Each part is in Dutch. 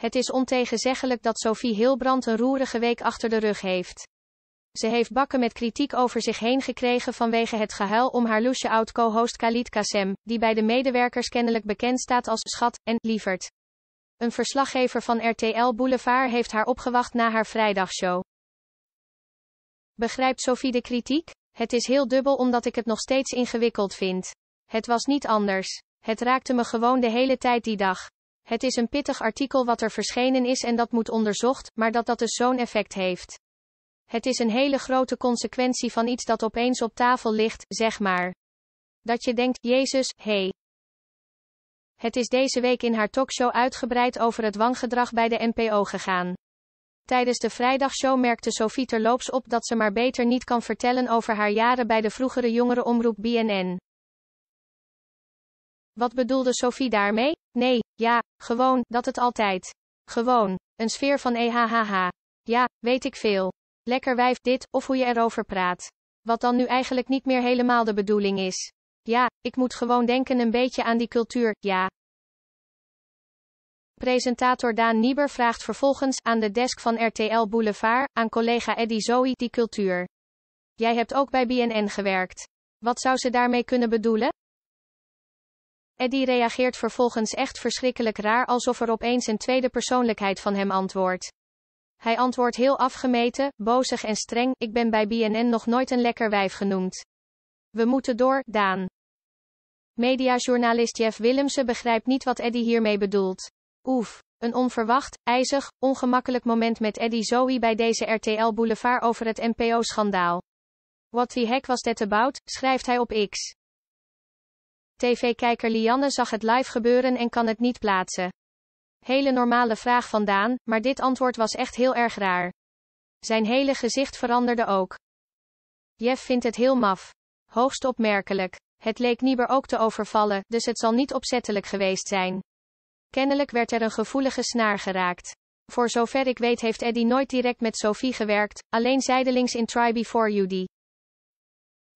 Het is ontegenzeggelijk dat Sophie Hilbrand een roerige week achter de rug heeft. Ze heeft bakken met kritiek over zich heen gekregen vanwege het gehuil om haar loesje oud-co-host Khalid Kassem, die bij de medewerkers kennelijk bekend staat als schat en lieverd. Een verslaggever van RTL Boulevard heeft haar opgewacht na haar vrijdagshow. Begrijpt Sophie de kritiek? Het is heel dubbel omdat ik het nog steeds ingewikkeld vind. Het was niet anders. Het raakte me gewoon de hele tijd die dag. Het is een pittig artikel wat er verschenen is en dat moet onderzocht, maar dat dat dus zo'n effect heeft. Het is een hele grote consequentie van iets dat opeens op tafel ligt, zeg maar. Dat je denkt, Jezus, hé. Hey. Het is deze week in haar talkshow uitgebreid over het wangedrag bij de NPO gegaan. Tijdens de vrijdagshow merkte Sophie terloops op dat ze maar beter niet kan vertellen over haar jaren bij de vroegere jongere omroep BNN. Wat bedoelde Sophie daarmee? Nee, ja, gewoon, dat het altijd. Gewoon. Een sfeer van ehhhh. Ja, weet ik veel. Lekker wijf dit, of hoe je erover praat. Wat dan nu eigenlijk niet meer helemaal de bedoeling is. Ja, ik moet gewoon denken een beetje aan die cultuur, ja. Presentator Daan Nieber vraagt vervolgens aan de desk van RTL Boulevard aan collega Eddy Zoe die cultuur. Jij hebt ook bij BNN gewerkt. Wat zou ze daarmee kunnen bedoelen? Eddie reageert vervolgens echt verschrikkelijk raar alsof er opeens een tweede persoonlijkheid van hem antwoordt. Hij antwoordt heel afgemeten, bozig en streng, ik ben bij BNN nog nooit een lekker wijf genoemd. We moeten door, Daan. Mediajournalist Jeff Willemsen begrijpt niet wat Eddie hiermee bedoelt. Oef. Een onverwacht, ijzig, ongemakkelijk moment met Eddie Zoe bij deze RTL Boulevard over het NPO-schandaal. What the heck was that about, schrijft hij op X. TV-kijker Lianne zag het live gebeuren en kan het niet plaatsen. Hele normale vraag vandaan, maar dit antwoord was echt heel erg raar. Zijn hele gezicht veranderde ook. Jeff vindt het heel maf. Hoogst opmerkelijk. Het leek Nieber ook te overvallen, dus het zal niet opzettelijk geweest zijn. Kennelijk werd er een gevoelige snaar geraakt. Voor zover ik weet heeft Eddie nooit direct met Sophie gewerkt, alleen zijdelings in Try Before You Die.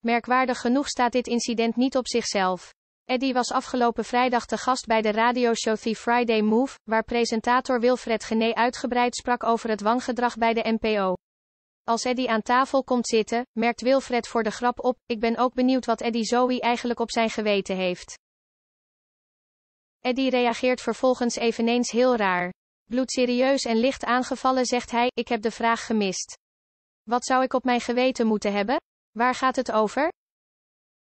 Merkwaardig genoeg staat dit incident niet op zichzelf. Eddie was afgelopen vrijdag te gast bij de radioshow The Friday Move, waar presentator Wilfred Gené uitgebreid sprak over het wangedrag bij de NPO. Als Eddy aan tafel komt zitten, merkt Wilfred voor de grap op, ik ben ook benieuwd wat Eddie Zoe eigenlijk op zijn geweten heeft. Eddie reageert vervolgens eveneens heel raar. Bloedserieus en licht aangevallen zegt hij, ik heb de vraag gemist. Wat zou ik op mijn geweten moeten hebben? Waar gaat het over?